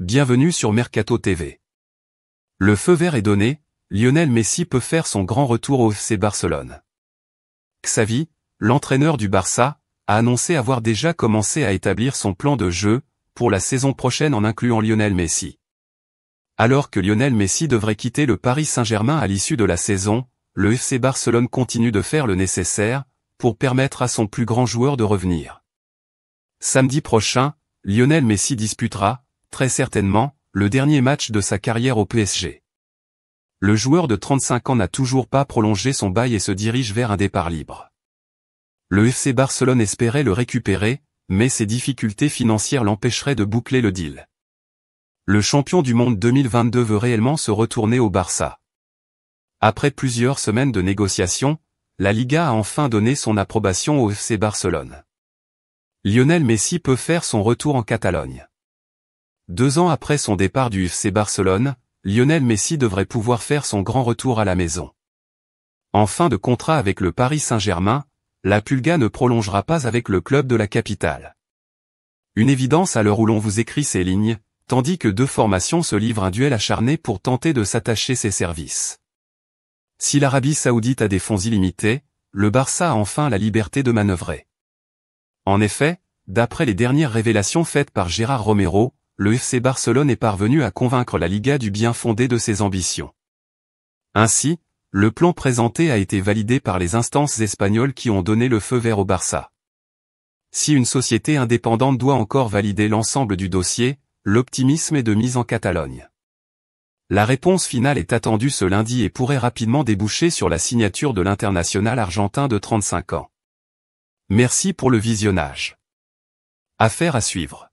Bienvenue sur Mercato TV. Le feu vert est donné, Lionel Messi peut faire son grand retour au FC Barcelone. Xavi, l'entraîneur du Barça, a annoncé avoir déjà commencé à établir son plan de jeu pour la saison prochaine en incluant Lionel Messi. Alors que Lionel Messi devrait quitter le Paris Saint-Germain à l'issue de la saison, le FC Barcelone continue de faire le nécessaire pour permettre à son plus grand joueur de revenir. Samedi prochain, Lionel Messi disputera très certainement, le dernier match de sa carrière au PSG. Le joueur de 35 ans n'a toujours pas prolongé son bail et se dirige vers un départ libre. Le FC Barcelone espérait le récupérer, mais ses difficultés financières l'empêcheraient de boucler le deal. Le champion du monde 2022 veut réellement se retourner au Barça. Après plusieurs semaines de négociations, la Liga a enfin donné son approbation au FC Barcelone. Lionel Messi peut faire son retour en Catalogne. Deux ans après son départ du FC Barcelone, Lionel Messi devrait pouvoir faire son grand retour à la maison. En fin de contrat avec le Paris Saint-Germain, la Pulga ne prolongera pas avec le club de la capitale. Une évidence à l'heure où l'on vous écrit ces lignes, tandis que deux formations se livrent un duel acharné pour tenter de s'attacher ses services. Si l'Arabie Saoudite a des fonds illimités, le Barça a enfin la liberté de manœuvrer. En effet, d'après les dernières révélations faites par Gérard Romero, le FC Barcelone est parvenu à convaincre la Liga du bien fondé de ses ambitions. Ainsi, le plan présenté a été validé par les instances espagnoles qui ont donné le feu vert au Barça. Si une société indépendante doit encore valider l'ensemble du dossier, l'optimisme est de mise en Catalogne. La réponse finale est attendue ce lundi et pourrait rapidement déboucher sur la signature de l'international argentin de 35 ans. Merci pour le visionnage. Affaire à suivre.